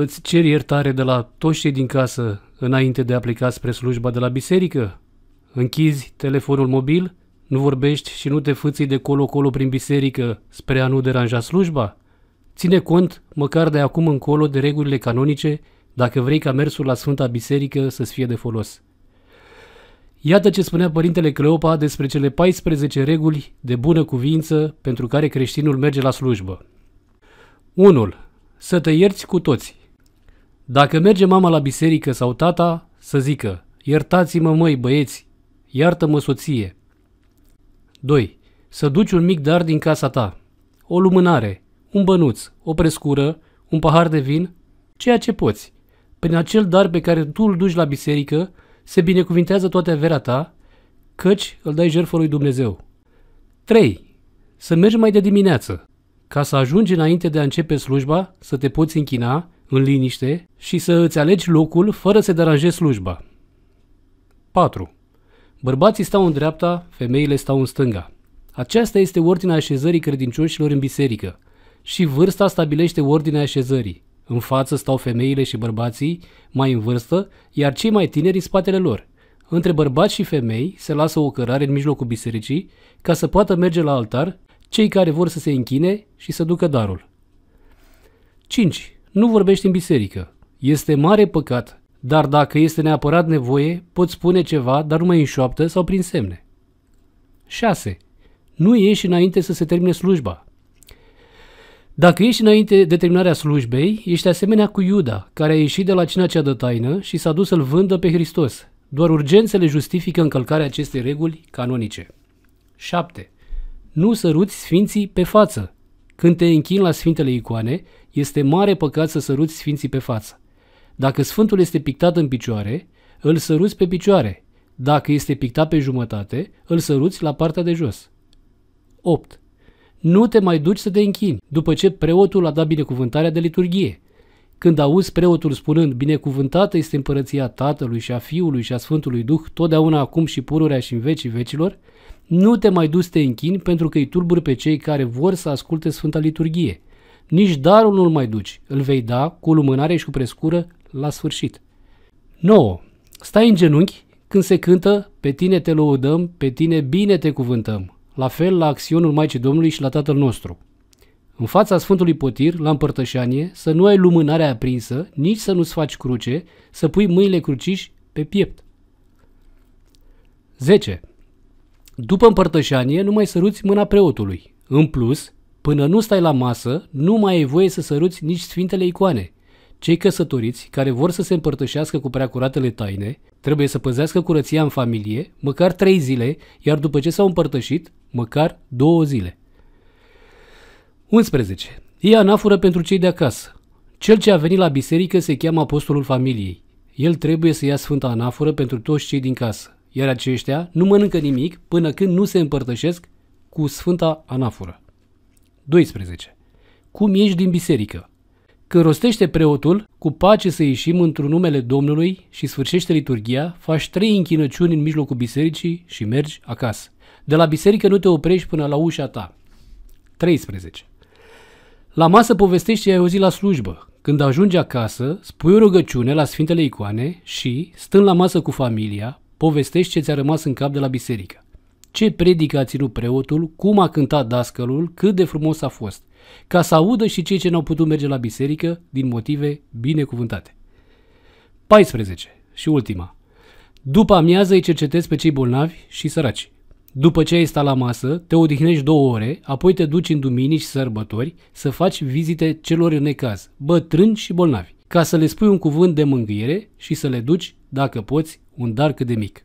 Îți ceri iertare de la toți cei din casă înainte de a pleca spre slujba de la biserică? Închizi telefonul mobil? Nu vorbești și nu te fâții de colo-colo prin biserică spre a nu deranja slujba? Ține cont, măcar de acum încolo, de regulile canonice, dacă vrei ca mersul la Sfânta Biserică să-ți fie de folos. Iată ce spunea Părintele Cleopa despre cele 14 reguli de bună cuvință pentru care creștinul merge la slujbă. 1. Să te ierți cu toți. Dacă merge mama la biserică sau tata, să zică, iertați-mă măi băieți, iartă-mă soție. 2. Să duci un mic dar din casa ta. O lumânare, un bănuț, o prescură, un pahar de vin, ceea ce poți. Prin acel dar pe care tu îl duci la biserică, se binecuvintează toate averea ta, căci îl dai jertfă lui Dumnezeu. 3. Să mergi mai de dimineață, ca să ajungi înainte de a începe slujba, să te poți închina în liniște și să îți alegi locul fără să deranjezi slujba. 4. Bărbații stau în dreapta, femeile stau în stânga. Aceasta este ordinea așezării credincioșilor în biserică și vârsta stabilește ordinea așezării. În față stau femeile și bărbații mai în vârstă, iar cei mai tineri în spatele lor. Între bărbați și femei se lasă o cărare în mijlocul bisericii ca să poată merge la altar cei care vor să se închine și să ducă darul. 5 nu vorbești în biserică. Este mare păcat, dar dacă este neapărat nevoie, poți spune ceva, dar numai în șoaptă sau prin semne. 6. Nu ieși înainte să se termine slujba. Dacă ieși înainte de terminarea slujbei, ești asemenea cu Iuda, care a ieșit de la cina cea de taină și s-a dus să-l vândă pe Hristos. Doar urgențele justifică încălcarea acestei reguli canonice. 7. Nu săruți sfinții pe față. Când te închin la sfintele icoane, este mare păcat să săruți sfinții pe față. Dacă sfântul este pictat în picioare, îl săruți pe picioare. Dacă este pictat pe jumătate, îl săruți la partea de jos. 8. Nu te mai duci să te închini după ce preotul a dat binecuvântarea de liturghie. Când auzi preotul spunând, binecuvântată este împărăția Tatălui și a Fiului și a Sfântului Duh, totdeauna acum și pururea și în vecii vecilor, nu te mai duci să te închini pentru că îi tulburi pe cei care vor să asculte Sfânta Liturghie. Nici darul nu-l mai duci, îl vei da cu lumânare și cu prescură la sfârșit. 9. Stai în genunchi când se cântă, pe tine te lăudăm, pe tine bine te cuvântăm. La fel la acțiunul Maicii Domnului și la Tatăl nostru. În fața Sfântului Potir, la împărtășanie, să nu ai lumânarea aprinsă, nici să nu-ți faci cruce, să pui mâinile cruciși pe piept. 10. După împărtășanie, nu mai săruți mâna preotului. În plus, Până nu stai la masă, nu mai e voie să săruți nici sfintele icoane. Cei căsătoriți care vor să se împărtășească cu preacuratele taine trebuie să păzească curăția în familie măcar trei zile, iar după ce s-au împărtășit, măcar două zile. 11. E anafură pentru cei de acasă. Cel ce a venit la biserică se cheamă apostolul familiei. El trebuie să ia sfânta anafură pentru toți cei din casă, iar aceștia nu mănâncă nimic până când nu se împărtășesc cu sfânta anafură. 12. Cum ieși din biserică? Când rostește preotul, cu pace să ieșim într-un numele Domnului și sfârșește liturgia, faci trei închinăciuni în mijlocul bisericii și mergi acasă. De la biserică nu te oprești până la ușa ta. 13. La masă povestești ce ai auzit la slujbă. Când ajungi acasă, spui o rugăciune la Sfintele Icoane și, stând la masă cu familia, povestești ce ți-a rămas în cap de la biserică ce predică a ținut preotul, cum a cântat dascălul, cât de frumos a fost, ca să audă și cei ce n-au putut merge la biserică din motive binecuvântate. 14. Și ultima. După amiază îi cercetezi pe cei bolnavi și săraci. După ce ai stat la masă, te odihnești două ore, apoi te duci în duminici și sărbători să faci vizite celor în necaz, bătrâni și bolnavi, ca să le spui un cuvânt de mângâiere și să le duci, dacă poți, un dar cât de mic.